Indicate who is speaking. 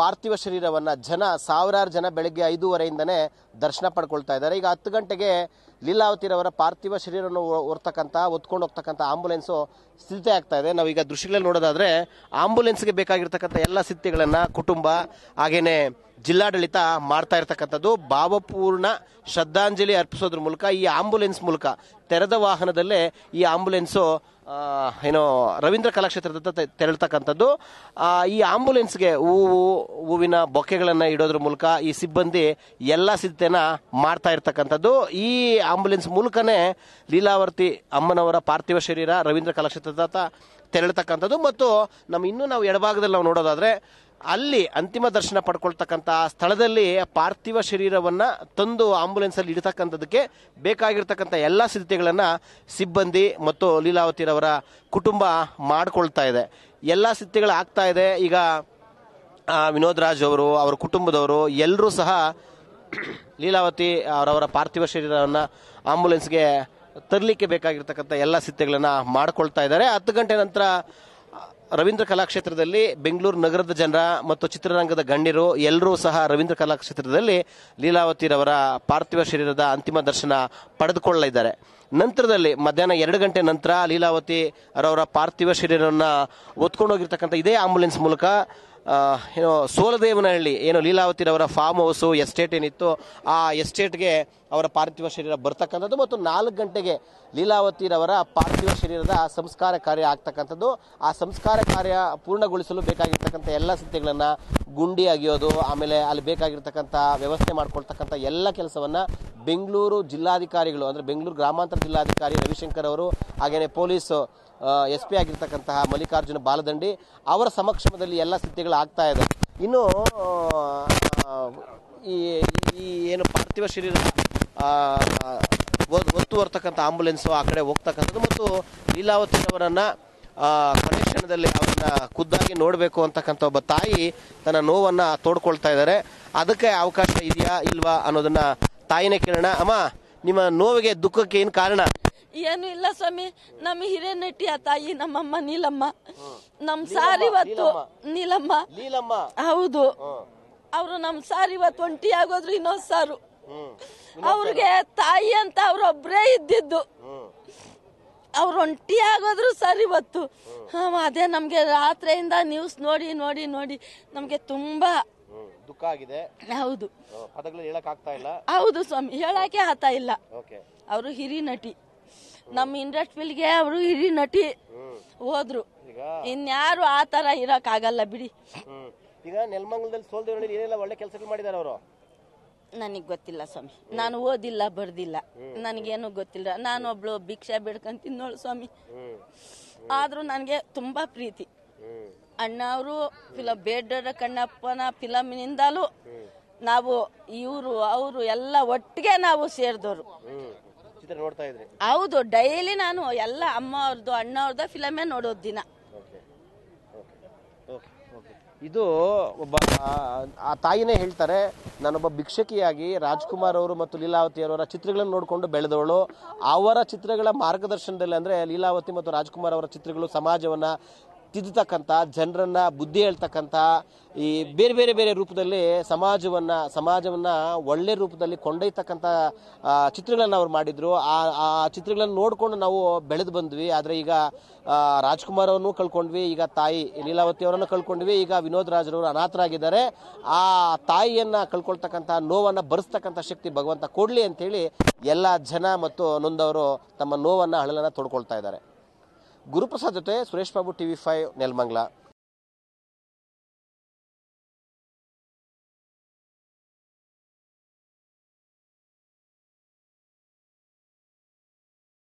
Speaker 1: ಪಾರ್ಥಿವ ಶರೀರವನ್ನು ಜನ ಸಾವಿರಾರು ಜನ ಬೆಳಗ್ಗೆ ಐದೂವರೆಯಿಂದನೇ ದರ್ಶನ ಪಡ್ಕೊಳ್ತಾ ಇದ್ದಾರೆ ಈಗ ಹತ್ತು ಗಂಟೆಗೆ ಲೀಲಾವತಿರವರ ಪಾರ್ಥಿವ ಶರೀರವನ್ನು ಹೊರ್ತಕ್ಕಂಥ ಹೊತ್ಕೊಂಡು ಹೋಗ್ತಕ್ಕಂಥ ಆಂಬುಲೆನ್ಸು ಸ್ಥಿತಿ ಆಗ್ತಾ ಇದೆ ಈಗ ದೃಶ್ಯಗಳಲ್ಲಿ ನೋಡೋದಾದರೆ ಆಂಬುಲೆನ್ಸ್ಗೆ ಬೇಕಾಗಿರ್ತಕ್ಕಂಥ ಎಲ್ಲ ಸಿದ್ಧತೆಗಳನ್ನು ಕುಟುಂಬ ಹಾಗೆಯೇ ಜಿಲ್ಲಾಡಳಿತ ಮಾಡ್ತಾ ಇರತಕ್ಕಂಥದ್ದು ಭಾವಪೂರ್ಣ ಶ್ರದ್ಧಾಂಜಲಿ ಅರ್ಪಿಸೋದ್ರ ಮೂಲಕ ಈ ಆಂಬುಲೆನ್ಸ್ ಮೂಲಕ ತೆರೆದ ವಾಹನದಲ್ಲೇ ಈ ಆಂಬುಲೆನ್ಸು ಏನು ರವೀಂದ್ರ ಕಲಾಕ್ಷೇತ್ರದ ತೆರಳ್ತಕ್ಕಂಥದ್ದು ಈ ಆಂಬುಲೆನ್ಸ್ಗೆ ಹೂವು ಹೂವಿನ ಬೊಕ್ಕೆಗಳನ್ನು ಇಡೋದ್ರ ಮೂಲಕ ಈ ಸಿಬ್ಬಂದಿ ಎಲ್ಲ ಸಿದ್ಧತೆನ ಮಾಡ್ತಾ ಇರ್ತಕ್ಕಂಥದ್ದು ಈ ಆಂಬುಲೆನ್ಸ್ ಮೂಲಕನೇ ಲೀಲಾವರ್ತಿ ಅಮ್ಮನವರ ಪಾರ್ಥಿವ ಶರೀರ ರವೀಂದ್ರ ಕಲಾಕ್ಷೇತ್ರದ ತೆರಳತಕ್ಕಂಥದ್ದು ಮತ್ತು ನಮ್ಮ ಇನ್ನೂ ನಾವು ಎಡಭಾಗದಲ್ಲಿ ನಾವು ನೋಡೋದಾದರೆ ಅಲ್ಲಿ ಅಂತಿಮ ದರ್ಶನ ಪಡ್ಕೊಳ್ತಕ್ಕಂಥ ಸ್ಥಳದಲ್ಲಿ ಪಾರ್ಥಿವ ಶರೀರವನ್ನು ತಂದು ಆಂಬುಲೆನ್ಸಲ್ಲಿ ಇಡತಕ್ಕಂಥದ್ದಕ್ಕೆ ಬೇಕಾಗಿರ್ತಕ್ಕಂಥ ಎಲ್ಲ ಸಿದ್ಧತೆಗಳನ್ನು ಸಿಬ್ಬಂದಿ ಮತ್ತು ಲೀಲಾವತಿರವರ ಕುಟುಂಬ ಮಾಡಿಕೊಳ್ತಾ ಇದೆ ಎಲ್ಲ ಸಿದ್ಧತೆಗಳು ಆಗ್ತಾ ಇದೆ ಈಗ ವಿನೋದ್ ರಾಜ್ ಅವರು ಅವರ ಕುಟುಂಬದವರು ಎಲ್ಲರೂ ಸಹ ಲೀಲಾವತಿ ಅವರವರ ಪಾರ್ಥಿವ ಶರೀರವನ್ನು ಆಂಬುಲೆನ್ಸ್ಗೆ ತರಲಿಕ್ಕೆ ಬೇಕಾಗಿರ್ತಕ್ಕಂಥ ಎಲ್ಲ ಸಿದ್ಧತೆಗಳನ್ನು ಮಾಡ್ಕೊಳ್ತಾ ಇದ್ದಾರೆ ಹತ್ತು ಗಂಟೆ ನಂತರ ರವೀಂದ್ರ ಕಲಾಕ್ಷೇತ್ರದಲ್ಲಿ ಬೆಂಗಳೂರು ನಗರದ ಜನರ ಮತ್ತು ಚಿತ್ರರಂಗದ ಗಣ್ಯರು ಎಲ್ಲರೂ ಸಹ ರವೀಂದ್ರ ಕಲಾಕ್ಷೇತ್ರದಲ್ಲಿ ಲೀಲಾವತಿರವರ ಪಾರ್ಥಿವ ಶರೀರದ ಅಂತಿಮ ದರ್ಶನ ಪಡೆದುಕೊಳ್ಳಲಿದ್ದಾರೆ ನಂತರದಲ್ಲಿ ಮಧ್ಯಾಹ್ನ ಎರಡು ಗಂಟೆ ನಂತರ ಲೀಲಾವತಿ ಅವರವರ ಪಾರ್ಥಿವ ಶರೀರವನ್ನು ಹೋಗಿರ್ತಕ್ಕಂಥ ಇದೇ ಆಂಬುಲೆನ್ಸ್ ಮೂಲಕ ಏನೋ ಸೋಲದೇವನಹಳ್ಳಿ ಏನು ಲೀಲಾವತಿರವರ ಫಾರ್ಮ್ ಹೌಸು ಎಸ್ಟೇಟ್ ಏನಿತ್ತು ಆ ಎಸ್ಟೇಟ್ಗೆ ಅವರ ಪಾರ್ಥಿವ ಶರೀರ ಬರ್ತಕ್ಕಂಥದ್ದು ಮತ್ತು ನಾಲ್ಕು ಗಂಟೆಗೆ ಲೀಲಾವತಿರವರ ಪಾರ್ಥಿವ ಶರೀರದ ಸಂಸ್ಕಾರ ಕಾರ್ಯ ಆಗ್ತಕ್ಕಂಥದ್ದು ಆ ಸಂಸ್ಕಾರ ಕಾರ್ಯ ಪೂರ್ಣಗೊಳಿಸಲು ಬೇಕಾಗಿರ್ತಕ್ಕಂಥ ಎಲ್ಲ ಸಿದ್ಧತೆಗಳನ್ನು ಗುಂಡಿ ಅಗಿಯೋದು ಆಮೇಲೆ ಅಲ್ಲಿ ಬೇಕಾಗಿರ್ತಕ್ಕಂಥ ವ್ಯವಸ್ಥೆ ಮಾಡ್ಕೊಳ್ತಕ್ಕಂಥ ಎಲ್ಲ ಕೆಲಸವನ್ನು ಬೆಂಗಳೂರು ಜಿಲ್ಲಾಧಿಕಾರಿಗಳು ಅಂದರೆ ಬೆಂಗಳೂರು ಗ್ರಾಮಾಂತರ ಜಿಲ್ಲಾಧಿಕಾರಿ ರವಿಶಂಕರ್ ಅವರು ಹಾಗೆಯೇ ಪೊಲೀಸ್ ಎಸ್ ಪಿ ಆಗಿರ್ತಕ್ಕಂತಹ ಮಲ್ಲಿಕಾರ್ಜುನ ಬಾಲದಂಡಿ ಅವರ ಸಮಕ್ಷಮದಲ್ಲಿ ಎಲ್ಲ ಸಿದ್ಧಿಗಳು ಆಗ್ತಾ ಇದೆ ಇನ್ನು ಈ ಏನು ಪಾರ್ಥಿವ ಶರೀರ ಒತ್ತು ಬರ್ತಕ್ಕಂಥ ಆಂಬುಲೆನ್ಸು ಆ ಕಡೆ ಹೋಗ್ತಕ್ಕಂಥದ್ದು ಮತ್ತು ಲೀಲಾವತಿ ಅವರನ್ನು ಕನೆಕ್ಷನ್ದಲ್ಲಿ ಅವರನ್ನ ಅವರನ್ನು ಖುದ್ದಾಗಿ ನೋಡಬೇಕು ಅಂತಕ್ಕಂಥ ಒಬ್ಬ ತಾಯಿ ತನ್ನ ನೋವನ್ನು ತೋಡ್ಕೊಳ್ತಾ ಇದ್ದಾರೆ ಅದಕ್ಕೆ ಅವಕಾಶ ಇದೆಯಾ ಇಲ್ವಾ ಅನ್ನೋದನ್ನು ತಾಯಿನೇ ಕೇಳೋಣ ಅಮ್ಮ ನಿಮ್ಮ ನೋವಿಗೆ ದುಃಖಕ್ಕೆ ಏನು ಕಾರಣ
Speaker 2: ಏನು ಇಲ್ಲ ಸ್ವಾಮಿ ನಮ್ಮ ಹಿರೇ ನಟಿಯ ತಾಯಿ ನಮ್ಮಮ್ಮ ನೀಲಮ್ಮ ನಮ್ ಸಾರ್ ಇವತ್ತು ನೀಲಮ್ಮ ಹೌದು ಅವರು ನಮ್ ಸಾರ್ ಇವತ್ತು ಒಂಟಿ ಆಗೋದ್ರು ಇನ್ನೊಂದ್ ಸಾರು ಅವ್ರಿಗೆ ತಾಯಿ ಅಂತ ಅವ್ರೊಬ್ರೇ ಇದ್ದಿದ್ದು ಅವ್ರು ಒಂಟಿ ಆಗೋದ್ರು ಸರ್ ಇವತ್ತು ಅದೇ ನಮಗೆ ರಾತ್ರಿಯಿಂದ ನ್ಯೂಸ್ ನೋಡಿ ನೋಡಿ ನೋಡಿ ನಮಗೆ ತುಂಬಾ
Speaker 1: ದುಃಖ ಆಗಿದೆ ಹೌದು ಹೇಳಕ್ ಇಲ್ಲ
Speaker 2: ಹೌದು ಸ್ವಾಮಿ ಹೇಳಕ್ಕೆ ಆತ ಇಲ್ಲ ಅವರು ಹಿರಿ ನಟಿ ನಮ್ಮ ಇಂಡಸ್ಟ್ರಿಲ್ಗೆ ಅವರು ಹಿರಿ ನಟಿ ಹೋದ್ರು ಇನ್ಯಾರು ಆ ತರ ಇರಕ್ ಆಗಲ್ಲ ಬಿಡಿ
Speaker 1: ಈಗ ಒಳ್ಳೆ ಕೆಲಸಗಳು ಮಾಡಿದಾರೆ ಅವರು ನನಗೆ ಗೊತ್ತಿಲ್ಲ ಸ್ವಾಮಿ
Speaker 2: ನಾನು ಓದಿಲ್ಲ ಬರ್ದಿಲ್ಲ ನನಗೇನು ಗೊತ್ತಿಲ್ಲ ನಾನು ಒಬ್ಳು ಭಿಕ್ಷೆ ಬೇಡ್ಕೊಂಡ್ ಸ್ವಾಮಿ ಆದ್ರೂ ನನಗೆ ತುಂಬಾ ಪ್ರೀತಿ ಅಣ್ಣ ಅವರು ಫಿಲಂ ಬೇಡ ಕಣ್ಣಪ್ಪನ ಫಿಲಮ್ನಿಂದಲೂ ನಾವು ಇವರು ಅವರು ಎಲ್ಲ ಒಟ್ಟಿಗೆ ನಾವು ಸೇರಿದವರು ನೋಡ್ತಾ ಇದ್ರಿ ಹೌದು ಡೈಲಿ ನಾನು ಎಲ್ಲ ಅಮ್ಮ ಅವ್ರದ್ದು ಅಣ್ಣ ಅವ್ರದ್ದು ಫಿಲಮ್ ನೋಡೋದು ದಿನ
Speaker 1: ಇದು ಒಬ್ಬ ಆ ತಾಯಿನೇ ಹೇಳ್ತಾರೆ ನಾನೊಬ್ಬ ಭಿಕ್ಷಕಿಯಾಗಿ ರಾಜ್ಕುಮಾರ್ ಅವರು ಮತ್ತು ಲೀಲಾವತಿ ಅವರ ಚಿತ್ರಗಳನ್ನು ನೋಡಿಕೊಂಡು ಬೆಳೆದವಳು ಅವರ ಚಿತ್ರಗಳ ಮಾರ್ಗದರ್ಶನದಲ್ಲಿ ಅಂದ್ರೆ ಲೀಲಾವತಿ ಮತ್ತು ರಾಜ್ಕುಮಾರ್ ಅವರ ಚಿತ್ರಗಳು ಸಮಾಜವನ್ನ ತಿದ್ದುತಕ್ಕಂಥ ಜನರನ್ನ ಬುದ್ಧಿ ಹೇಳ್ತಕ್ಕಂಥ ಈ ಬೇರೆ ಬೇರೆ ಬೇರೆ ರೂಪದಲ್ಲಿ ಸಮಾಜವನ್ನ ಸಮಾಜವನ್ನ ಒಳ್ಳೆ ರೂಪದಲ್ಲಿ ಕೊಂಡೊಯ್ತಕ್ಕಂಥ ಚಿತ್ರಗಳನ್ನ ಅವ್ರು ಮಾಡಿದ್ರು ಆ ಆ ಚಿತ್ರಗಳನ್ನು ನೋಡಿಕೊಂಡು ನಾವು ಬೆಳೆದು ಬಂದ್ವಿ ಆದರೆ ಈಗ ರಾಜ್ಕುಮಾರ್ ಅವರನ್ನು ಕಳ್ಕೊಂಡ್ವಿ ಈಗ ತಾಯಿ ಲೀಲಾವತಿ ಅವರನ್ನು ಕಳ್ಕೊಂಡ್ವಿ ಈಗ ವಿನೋದ್ ರಾಜ್ರವರು ಅನಾಥರಾಗಿದ್ದಾರೆ ಆ ತಾಯಿಯನ್ನ ಕಳ್ಕೊಳ್ತಕ್ಕಂಥ ನೋವನ್ನ ಭರಿಸ್ತಕ್ಕಂಥ ಶಕ್ತಿ ಭಗವಂತ ಕೊಡ್ಲಿ ಅಂತೇಳಿ ಎಲ್ಲ ಜನ ಮತ್ತು ನೊಂದವರು ತಮ್ಮ ನೋವನ್ನ ಹಳಲನ್ನ ತೊಡ್ಕೊಳ್ತಾ ಇದ್ದಾರೆ ಗುರುಪ್ರಸಾದ್
Speaker 2: ಜೊತೆ ಸುರೇಶ್ ಬಾಬು ಟಿವಿ ಫೈವ್ ನೆಲಮಂಗ್ಲ